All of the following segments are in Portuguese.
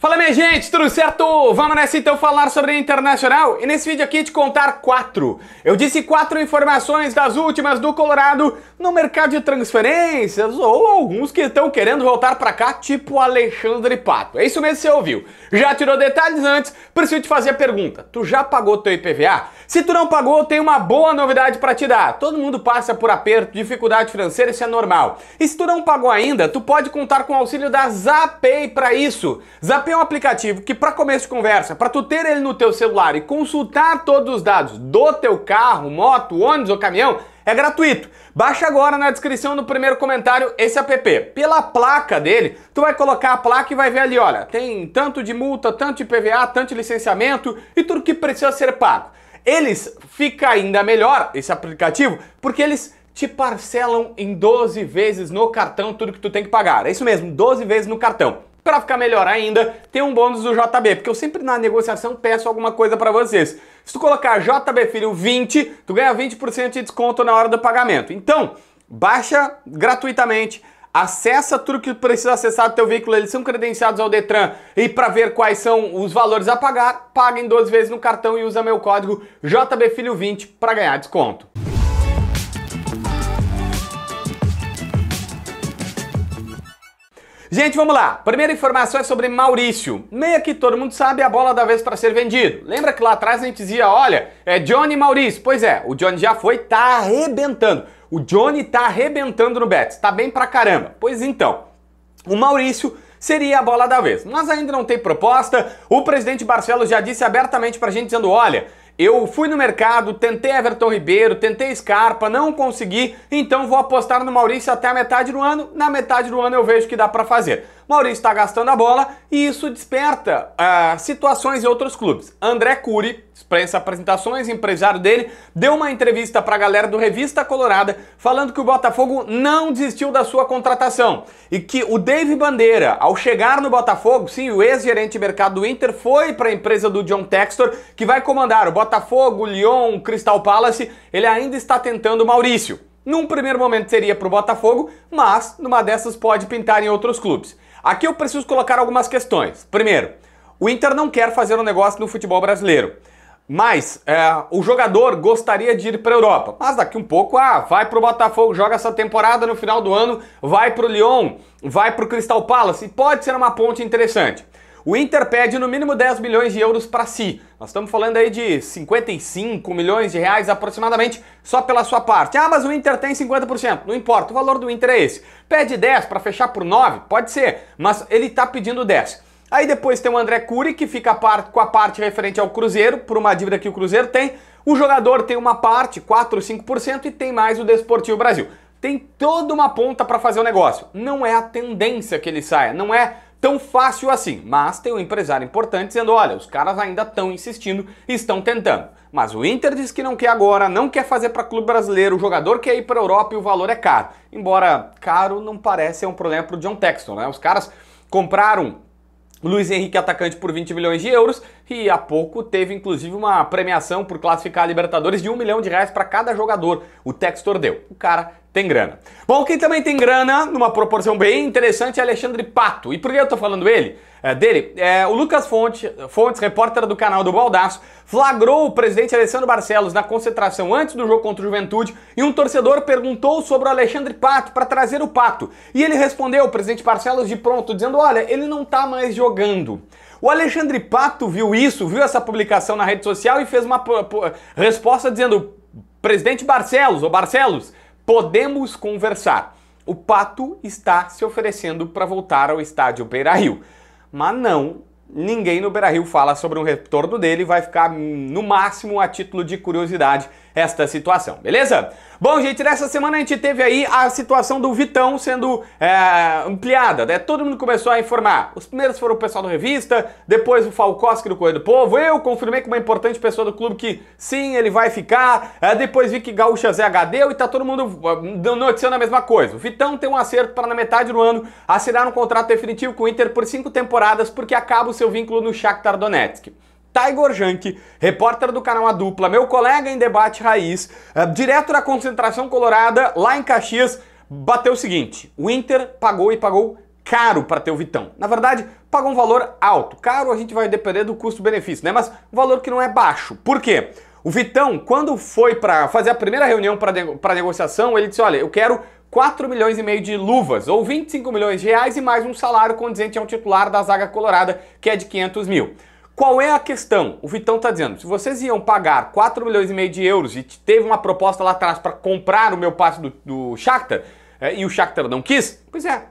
Fala minha gente, tudo certo? Vamos nessa então falar sobre internacional e nesse vídeo aqui te contar quatro. Eu disse quatro informações das últimas do Colorado no mercado de transferências ou alguns que estão querendo voltar para cá, tipo Alexandre Pato. É isso mesmo que você ouviu. Já tirou detalhes antes? Preciso te fazer a pergunta. Tu já pagou teu IPVA? Se tu não pagou, eu tenho uma boa novidade para te dar. Todo mundo passa por aperto, dificuldade financeira, isso é normal. E se tu não pagou ainda, tu pode contar com o auxílio da Zapay para isso. Zapay é um aplicativo que para começo de conversa, para tu ter ele no teu celular e consultar todos os dados do teu carro, moto, ônibus ou caminhão, é gratuito. Baixa agora na descrição no primeiro comentário esse app. Pela placa dele, tu vai colocar a placa e vai ver ali, olha, tem tanto de multa, tanto de PVA, tanto de licenciamento e tudo que precisa ser pago. Eles fica ainda melhor esse aplicativo porque eles te parcelam em 12 vezes no cartão tudo que tu tem que pagar. É isso mesmo, 12 vezes no cartão. Para ficar melhor ainda, tem um bônus do JB, porque eu sempre na negociação peço alguma coisa para vocês. Se tu colocar JB Filho 20, tu ganha 20% de desconto na hora do pagamento. Então, baixa gratuitamente Acessa tudo que precisa acessar do teu veículo, eles são credenciados ao Detran. E para ver quais são os valores a pagar, paga em 12 vezes no cartão e usa meu código JBFilho20 para ganhar desconto. Gente, vamos lá. Primeira informação é sobre Maurício. Meia que todo mundo sabe, a bola da vez para ser vendido. Lembra que lá atrás a gente dizia, olha, é Johnny Maurício. Pois é, o Johnny já foi, tá arrebentando. O Johnny tá arrebentando no Betis, tá bem pra caramba. Pois então, o Maurício seria a bola da vez. Mas ainda não tem proposta. O presidente Barcelos já disse abertamente pra gente dizendo: "Olha, eu fui no mercado, tentei Everton Ribeiro, tentei Scarpa, não consegui, então vou apostar no Maurício até a metade do ano. Na metade do ano eu vejo que dá para fazer. Maurício está gastando a bola e isso desperta uh, situações em outros clubes. André Cury, imprensa apresentações, empresário dele, deu uma entrevista para a galera do Revista Colorada falando que o Botafogo não desistiu da sua contratação e que o Dave Bandeira, ao chegar no Botafogo, sim, o ex-gerente de mercado do Inter foi para a empresa do John Textor, que vai comandar o Botafogo, o Lyon, o Crystal Palace, ele ainda está tentando o Maurício. Num primeiro momento seria para o Botafogo, mas numa dessas pode pintar em outros clubes. Aqui eu preciso colocar algumas questões. Primeiro, o Inter não quer fazer um negócio no futebol brasileiro. Mas é, o jogador gostaria de ir para a Europa. Mas daqui um pouco, ah, vai para o Botafogo, joga essa temporada no final do ano, vai para o Lyon, vai para o Crystal Palace. E pode ser uma ponte interessante. O Inter pede no mínimo 10 milhões de euros para si. Nós estamos falando aí de 55 milhões de reais aproximadamente só pela sua parte. Ah, mas o Inter tem 50%. Não importa, o valor do Inter é esse. Pede 10 para fechar por 9? Pode ser, mas ele está pedindo 10. Aí depois tem o André Cury, que fica com a parte referente ao Cruzeiro, por uma dívida que o Cruzeiro tem. O jogador tem uma parte, 4, 5%, e tem mais o Desportivo Brasil. Tem toda uma ponta para fazer o negócio. Não é a tendência que ele saia, não é tão fácil assim, mas tem um empresário importante dizendo: olha, os caras ainda estão insistindo e estão tentando. Mas o Inter diz que não quer agora, não quer fazer para clube brasileiro, o jogador quer ir para a Europa e o valor é caro. Embora caro não parece é um problema para o John Texton, né? Os caras compraram Luiz Henrique, atacante por 20 milhões de euros, e há pouco teve inclusive uma premiação por classificar a Libertadores de 1 milhão de reais para cada jogador. O Textor deu. O cara tem grana. Bom, quem também tem grana, numa proporção bem interessante, é Alexandre Pato. E por que eu tô falando ele? é, dele. É, o Lucas Fonte, Fontes, repórter do canal do Baldaço, flagrou o presidente Alessandro Barcelos na concentração antes do jogo contra o Juventude e um torcedor perguntou sobre o Alexandre Pato para trazer o Pato. E ele respondeu, o presidente Barcelos, de pronto, dizendo: Olha, ele não tá mais jogando. O Alexandre Pato viu isso, viu essa publicação na rede social e fez uma resposta dizendo: Presidente Barcelos, ou Barcelos, podemos conversar. O Pato está se oferecendo para voltar ao estádio Beira Rio. Mas não, ninguém no Beira-Rio fala sobre um retorno dele, vai ficar hum, no máximo a título de curiosidade esta situação, beleza? Bom, gente, nessa semana a gente teve aí a situação do Vitão sendo é, ampliada, né? Todo mundo começou a informar. Os primeiros foram o pessoal do Revista, depois o Falcoski do Correio do Povo. Eu confirmei com uma importante pessoa do clube que sim, ele vai ficar. É, depois vi que Gaúcha ZH deu e tá todo mundo é, noticiando a mesma coisa. O Vitão tem um acerto para na metade do ano assinar um contrato definitivo com o Inter por cinco temporadas porque acaba o seu vínculo no Shakhtar Donetsk. Taigor Jank, repórter do canal A Dupla, meu colega em debate raiz, eh, direto da concentração colorada lá em Caxias, bateu o seguinte: o Inter pagou e pagou caro para ter o Vitão. Na verdade, pagou um valor alto. Caro a gente vai depender do custo-benefício, né? Mas um valor que não é baixo. Por quê? O Vitão, quando foi para fazer a primeira reunião para nego negociação, ele disse: Olha, eu quero 4 milhões e meio de luvas, ou 25 milhões de reais e mais um salário condizente ao titular da zaga colorada, que é de 500 mil. Qual é a questão? O Vitão está dizendo, se vocês iam pagar 4 milhões e meio de euros e teve uma proposta lá atrás para comprar o meu passe do, do Shakhtar é, e o Shakhtar não quis, pois é,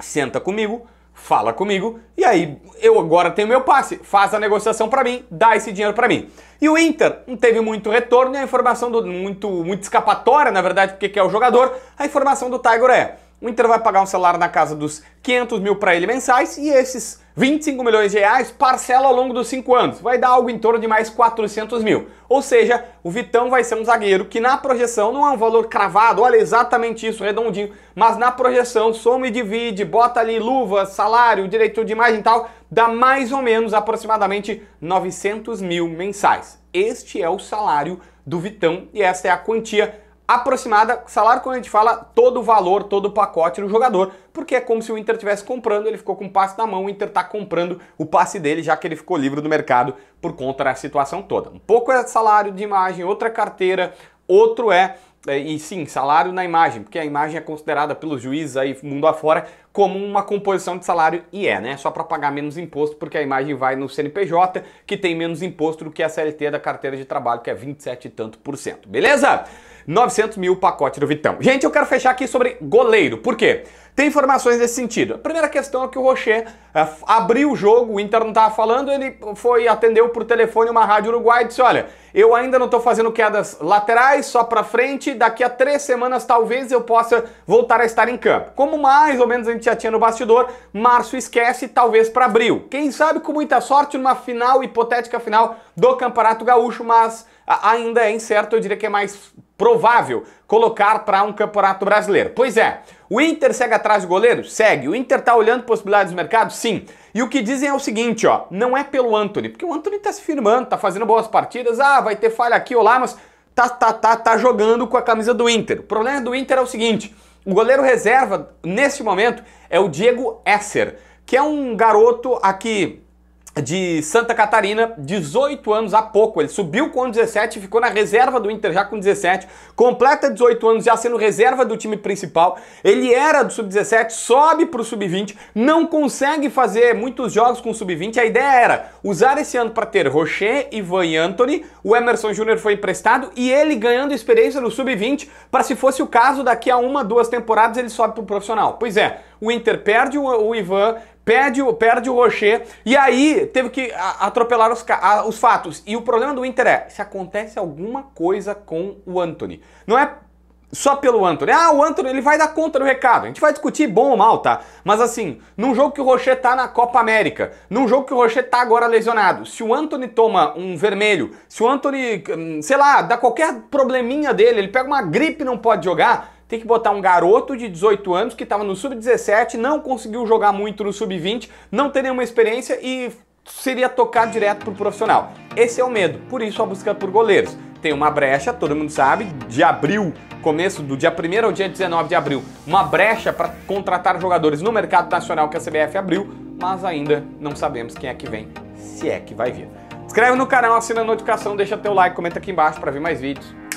senta comigo, fala comigo e aí eu agora tenho meu passe, faz a negociação para mim, dá esse dinheiro para mim. E o Inter não teve muito retorno e a informação do muito muito escapatória, na verdade, porque é o jogador, a informação do Tiger é o Inter vai pagar um salário na casa dos 500 mil para ele mensais e esses 25 milhões de reais parcela ao longo dos 5 anos. Vai dar algo em torno de mais 400 mil. Ou seja, o Vitão vai ser um zagueiro que na projeção não é um valor cravado, olha exatamente isso, redondinho, mas na projeção soma e divide, bota ali luva, salário, direito de imagem e tal, dá mais ou menos aproximadamente 900 mil mensais. Este é o salário do Vitão e essa é a quantia aproximada, salário quando a gente fala todo o valor, todo o pacote do jogador, porque é como se o Inter estivesse comprando, ele ficou com o passe na mão, o Inter está comprando o passe dele, já que ele ficou livre do mercado por conta da situação toda. Um pouco é salário de imagem, outra carteira, outro é, é e sim, salário na imagem, porque a imagem é considerada pelos juízes aí mundo afora como uma composição de salário e é, né? Só para pagar menos imposto, porque a imagem vai no CNPJ, que tem menos imposto do que a CLT da carteira de trabalho, que é 27 e tanto por cento. Beleza? 900 mil pacote do Vitão. Gente, eu quero fechar aqui sobre goleiro. Por quê? Tem informações nesse sentido. A primeira questão é que o Rocher é, abriu o jogo, o Inter não estava falando, ele foi atendeu por telefone uma rádio uruguaia e disse: Olha, eu ainda não estou fazendo quedas laterais, só para frente, daqui a três semanas talvez eu possa voltar a estar em campo. Como mais ou menos a gente já tinha no bastidor, março esquece, talvez para abril. Quem sabe com muita sorte numa final, hipotética final do Campeonato Gaúcho, mas ainda é incerto, eu diria que é mais provável colocar para um campeonato brasileiro. Pois é, o Inter segue atrás do goleiro? Segue. O Inter tá olhando possibilidades do mercado? Sim. E o que dizem é o seguinte, ó, não é pelo Anthony, porque o Anthony tá se firmando, tá fazendo boas partidas, ah, vai ter falha aqui ou lá, mas tá, tá, tá, tá jogando com a camisa do Inter. O problema do Inter é o seguinte, o goleiro reserva, neste momento, é o Diego Esser, que é um garoto aqui de Santa Catarina, 18 anos há pouco. Ele subiu com 17, ficou na reserva do Inter já com 17, completa 18 anos já sendo reserva do time principal. Ele era do sub-17, sobe para o sub-20, não consegue fazer muitos jogos com o sub-20. A ideia era usar esse ano para ter Rocher, Ivan e Anthony. O Emerson Júnior foi emprestado e ele ganhando experiência no sub-20 para se fosse o caso daqui a uma, duas temporadas ele sobe para o profissional. Pois é, o Inter perde o Ivan, perde, perde o Rocher e aí teve que atropelar os, os fatos. E o problema do Inter é se acontece alguma coisa com o Anthony. Não é só pelo Anthony. Ah, o Anthony ele vai dar conta do recado. A gente vai discutir bom ou mal, tá? Mas assim, num jogo que o Rocher tá na Copa América, num jogo que o Rocher tá agora lesionado, se o Anthony toma um vermelho, se o Anthony, hum, sei lá, dá qualquer probleminha dele, ele pega uma gripe e não pode jogar, tem que botar um garoto de 18 anos que estava no sub-17, não conseguiu jogar muito no sub-20, não tem nenhuma experiência e seria tocar direto para o profissional. Esse é o medo, por isso a busca por goleiros. Tem uma brecha, todo mundo sabe, de abril, começo do dia 1 ao dia 19 de abril, uma brecha para contratar jogadores no mercado nacional que a CBF abriu, mas ainda não sabemos quem é que vem, se é que vai vir. Inscreve no canal, assina a notificação, deixa teu like, comenta aqui embaixo para ver mais vídeos.